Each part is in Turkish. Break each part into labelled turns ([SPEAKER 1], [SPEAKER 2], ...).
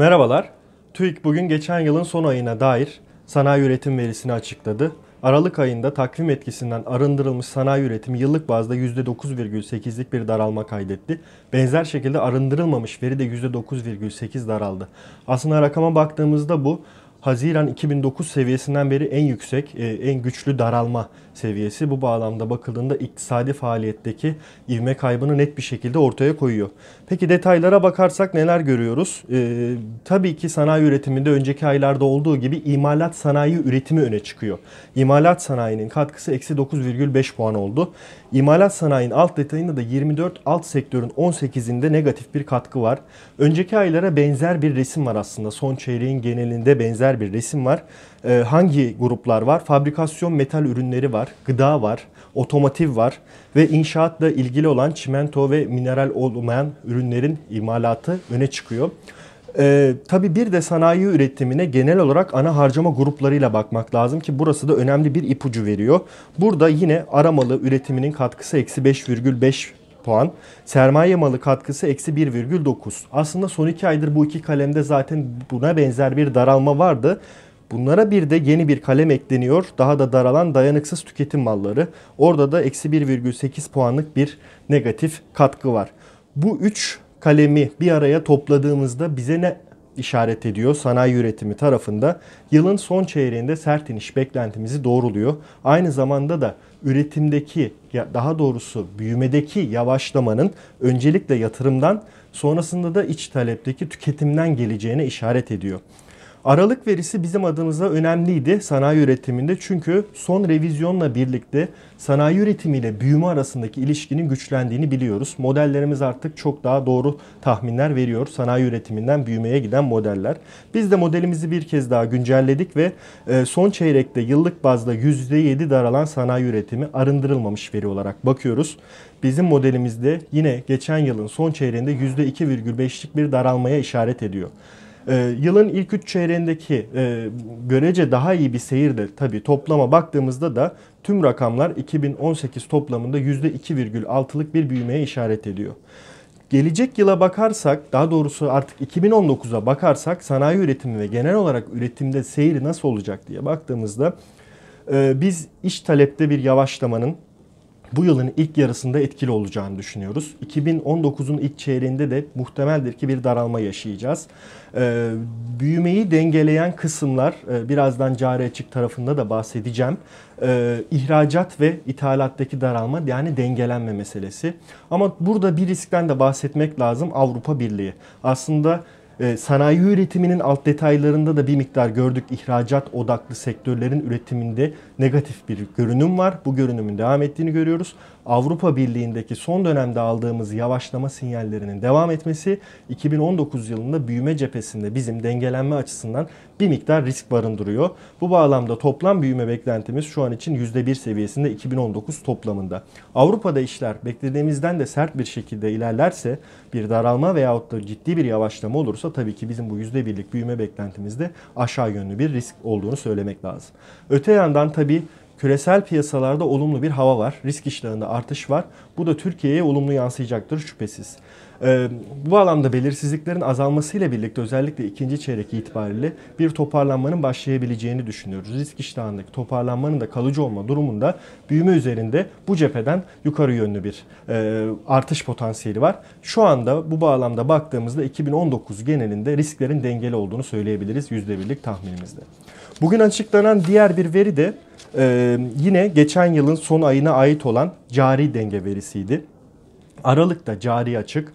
[SPEAKER 1] Merhabalar. TÜİK bugün geçen yılın son ayına dair sanayi üretim verisini açıkladı. Aralık ayında takvim etkisinden arındırılmış sanayi üretimi yıllık bazda %9,8'lik bir daralma kaydetti. Benzer şekilde arındırılmamış veri de %9,8 daraldı. Aslında rakama baktığımızda bu Haziran 2009 seviyesinden beri en yüksek, e, en güçlü daralma seviyesi. Bu bağlamda bakıldığında iktisadi faaliyetteki ivme kaybını net bir şekilde ortaya koyuyor. Peki detaylara bakarsak neler görüyoruz? Ee, tabii ki sanayi üretiminde önceki aylarda olduğu gibi imalat sanayi üretimi öne çıkıyor. İmalat sanayinin katkısı eksi 9,5 puan oldu. İmalat sanayinin alt detayında da 24 alt sektörün 18'inde negatif bir katkı var. Önceki aylara benzer bir resim var aslında. Son çeyreğin genelinde benzer benzer bir resim var. E, hangi gruplar var? Fabrikasyon metal ürünleri var, gıda var, otomotiv var ve inşaatla ilgili olan çimento ve mineral olmayan ürünlerin imalatı öne çıkıyor. Ee, tabii bir de sanayi üretimine genel olarak ana harcama gruplarıyla bakmak lazım ki burası da önemli bir ipucu veriyor. Burada yine aramalı üretiminin katkısı eksi 5,5 puan. Sermaye malı katkısı eksi 1,9. Aslında son iki aydır bu iki kalemde zaten buna benzer bir daralma vardı. Bunlara bir de yeni bir kalem ekleniyor. Daha da daralan dayanıksız tüketim malları. Orada da eksi 1,8 puanlık bir negatif katkı var. Bu üç kalemi bir araya topladığımızda bize ne işaret ediyor. Sanayi üretimi tarafında yılın son çeyreğinde sert iniş beklentimizi doğruluyor. Aynı zamanda da üretimdeki ya daha doğrusu büyümedeki yavaşlamanın öncelikle yatırımdan sonrasında da iç talepteki tüketimden geleceğine işaret ediyor. Aralık verisi bizim adımıza önemliydi sanayi üretiminde çünkü son revizyonla birlikte sanayi üretimiyle büyüme arasındaki ilişkinin güçlendiğini biliyoruz. Modellerimiz artık çok daha doğru tahminler veriyor sanayi üretiminden büyümeye giden modeller. Biz de modelimizi bir kez daha güncelledik ve e, son çeyrekte yıllık bazda %7 daralan sanayi üretimi arındırılmamış veri olarak bakıyoruz. Bizim modelimizde yine geçen yılın son çeyreğinde %2,5'lik bir daralmaya işaret ediyor. Ee, yılın ilk üç çeyreğindeki e, görece daha iyi bir seyirde tabii toplama baktığımızda da tüm rakamlar 2018 toplamında %2,6'lık bir büyümeye işaret ediyor. Gelecek yıla bakarsak, daha doğrusu artık 2019'a bakarsak sanayi üretimi ve genel olarak üretimde seyri nasıl olacak diye baktığımızda e, biz iş talepte bir yavaşlamanın bu yılın ilk yarısında etkili olacağını düşünüyoruz. 2019'un ilk çeyreğinde de muhtemeldir ki bir daralma yaşayacağız. Ee, büyümeyi dengeleyen kısımlar e, birazdan cari açık tarafında da bahsedeceğim. Ee, ihracat ve ithalattaki daralma yani dengelenme meselesi. Ama burada bir riskten de bahsetmek lazım Avrupa Birliği. Aslında ee, sanayi üretiminin alt detaylarında da bir miktar gördük İhracat odaklı sektörlerin üretiminde negatif bir görünüm var. Bu görünümün devam ettiğini görüyoruz. Avrupa Birliği'ndeki son dönemde aldığımız yavaşlama sinyallerinin devam etmesi 2019 yılında büyüme cephesinde bizim dengelenme açısından bir miktar risk barındırıyor. Bu bağlamda toplam büyüme beklentimiz şu an için %1 seviyesinde 2019 toplamında. Avrupa'da işler beklediğimizden de sert bir şekilde ilerlerse bir daralma veyahut da ciddi bir yavaşlama olursa tabii ki bizim bu %1'lik büyüme beklentimizde aşağı yönlü bir risk olduğunu söylemek lazım. Öte yandan tabii Küresel piyasalarda olumlu bir hava var. Risk iştahında artış var. Bu da Türkiye'ye olumlu yansıyacaktır şüphesiz. Ee, bu alanda belirsizliklerin azalmasıyla birlikte özellikle ikinci çeyrek itibariyle bir toparlanmanın başlayabileceğini düşünüyoruz. Risk iştahındaki toparlanmanın da kalıcı olma durumunda büyüme üzerinde bu cepheden yukarı yönlü bir e, artış potansiyeli var. Şu anda bu bağlamda baktığımızda 2019 genelinde risklerin dengeli olduğunu söyleyebiliriz %1'lik tahminimizde. Bugün açıklanan diğer bir veri de e, yine geçen yılın son ayına ait olan cari denge verisiydi. Aralık'ta cari açık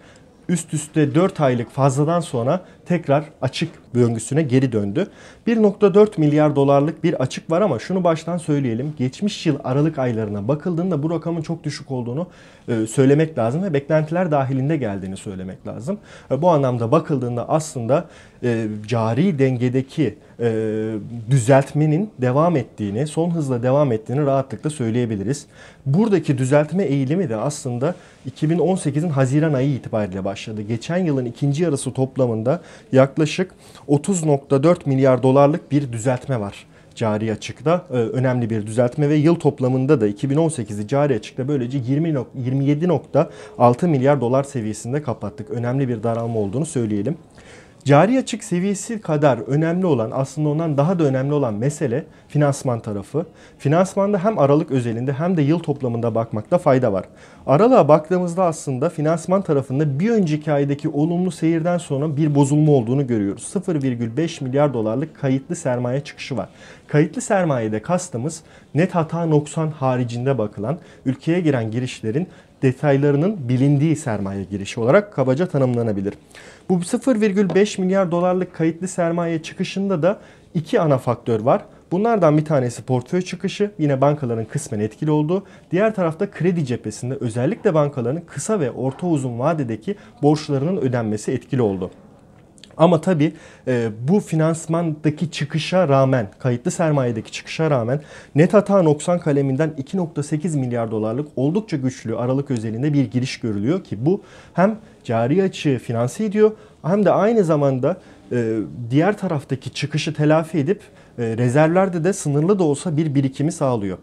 [SPEAKER 1] üst üste 4 aylık fazladan sonra tekrar açık döngüsüne geri döndü. 1.4 milyar dolarlık bir açık var ama şunu baştan söyleyelim. Geçmiş yıl Aralık aylarına bakıldığında bu rakamın çok düşük olduğunu e, söylemek lazım ve beklentiler dahilinde geldiğini söylemek lazım. E, bu anlamda bakıldığında aslında e, cari dengedeki düzeltmenin devam ettiğini, son hızla devam ettiğini rahatlıkla söyleyebiliriz. Buradaki düzeltme eğilimi de aslında 2018'in Haziran ayı itibariyle başladı. Geçen yılın ikinci yarısı toplamında yaklaşık 30.4 milyar dolarlık bir düzeltme var cari açıkta ee, önemli bir düzeltme ve yıl toplamında da 2018'i cari açıkta böylece 20 27.6 milyar dolar seviyesinde kapattık. Önemli bir daralma olduğunu söyleyelim. Cari açık seviyesi kadar önemli olan aslında ondan daha da önemli olan mesele finansman tarafı. Finansmanda hem aralık özelinde hem de yıl toplamında bakmakta fayda var. Aralığa baktığımızda aslında finansman tarafında bir önceki aydaki olumlu seyirden sonra bir bozulma olduğunu görüyoruz. 0,5 milyar dolarlık kayıtlı sermaye çıkışı var. Kayıtlı sermayede kastımız net hata noksan haricinde bakılan ülkeye giren girişlerin detaylarının bilindiği sermaye girişi olarak kabaca tanımlanabilir. Bu 0,5 milyar dolarlık kayıtlı sermaye çıkışında da iki ana faktör var. Bunlardan bir tanesi portföy çıkışı yine bankaların kısmen etkili olduğu. Diğer tarafta kredi cephesinde özellikle bankaların kısa ve orta uzun vadedeki borçlarının ödenmesi etkili oldu. Ama tabii e, bu finansmandaki çıkışa rağmen, kayıtlı sermayedeki çıkışa rağmen net hata noksan kaleminden 2.8 milyar dolarlık oldukça güçlü Aralık özelinde bir giriş görülüyor ki bu hem cari açığı finanse ediyor hem de aynı zamanda e, diğer taraftaki çıkışı telafi edip e, rezervlerde de sınırlı da olsa bir birikimi sağlıyor.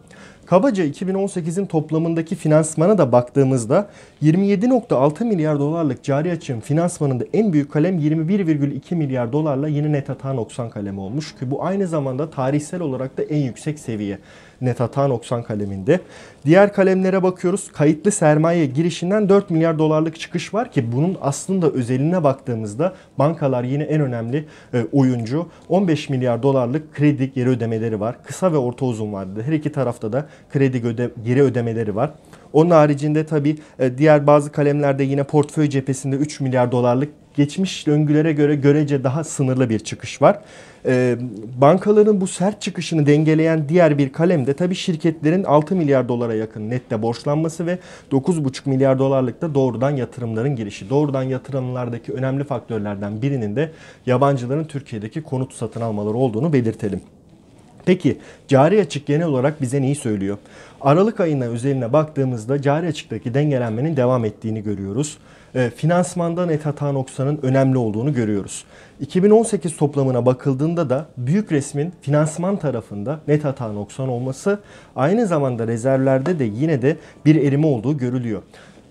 [SPEAKER 1] Kabaca 2018'in toplamındaki finansmana da baktığımızda 27.6 milyar dolarlık cari açığın finansmanında en büyük kalem 21,2 milyar dolarla yeni net hata 90 kalemi olmuş ki bu aynı zamanda tarihsel olarak da en yüksek seviye net hata 90 kaleminde. Diğer kalemlere bakıyoruz. Kayıtlı sermaye girişinden 4 milyar dolarlık çıkış var ki bunun aslında özeline baktığımızda bankalar yine en önemli e, oyuncu. 15 milyar dolarlık kredi geri ödemeleri var. Kısa ve orta uzun vadede her iki tarafta da kredi öde, geri ödemeleri var. Onun haricinde tabii e, diğer bazı kalemlerde yine portföy cephesinde 3 milyar dolarlık geçmiş öngülere göre görece daha sınırlı bir çıkış var. E, bankaların bu sert çıkışını dengeleyen diğer bir kalem de tabii şirketlerin 6 milyar dolara yakın nette borçlanması ve 9,5 milyar dolarlık da doğrudan yatırımların girişi. Doğrudan yatırımlardaki önemli faktörlerden birinin de yabancıların Türkiye'deki konut satın almaları olduğunu belirtelim. Peki cari açık genel olarak bize neyi söylüyor? Aralık ayına üzerine baktığımızda cari açıktaki dengelenmenin devam ettiğini görüyoruz. E, ee, finansmanda net hata noksanın önemli olduğunu görüyoruz. 2018 toplamına bakıldığında da büyük resmin finansman tarafında net hata noksan olması aynı zamanda rezervlerde de yine de bir erime olduğu görülüyor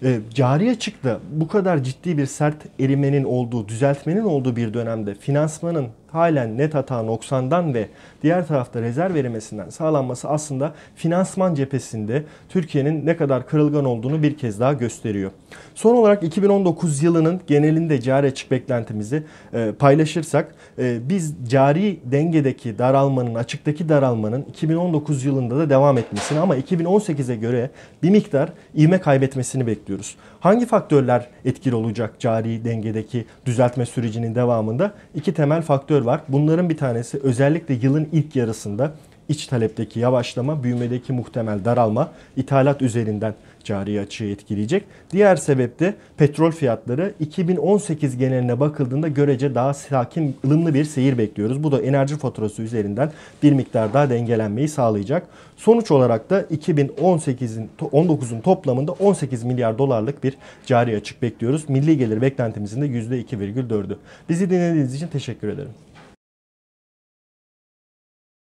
[SPEAKER 1] ee, cari açıkta bu kadar ciddi bir sert erimenin olduğu, düzeltmenin olduğu bir dönemde finansmanın halen net hata noksandan ve diğer tarafta rezerv verilmesinden sağlanması aslında finansman cephesinde Türkiye'nin ne kadar kırılgan olduğunu bir kez daha gösteriyor. Son olarak 2019 yılının genelinde cari açık beklentimizi e, paylaşırsak e, biz cari dengedeki daralmanın, açıktaki daralmanın 2019 yılında da devam etmesini ama 2018'e göre bir miktar ivme kaybetmesini bekliyoruz. Hangi faktörler etkili olacak cari dengedeki düzeltme sürecinin devamında? İki temel faktör faktör var. Bunların bir tanesi özellikle yılın ilk yarısında iç talepteki yavaşlama, büyümedeki muhtemel daralma, ithalat üzerinden cari açığı etkileyecek. Diğer sebep de petrol fiyatları 2018 geneline bakıldığında görece daha sakin, ılımlı bir seyir bekliyoruz. Bu da enerji faturası üzerinden bir miktar daha dengelenmeyi sağlayacak. Sonuç olarak da 2018'in 19'un toplamında 18 milyar dolarlık bir cari açık bekliyoruz. Milli gelir beklentimizin de %2,4'ü. Bizi dinlediğiniz için teşekkür ederim.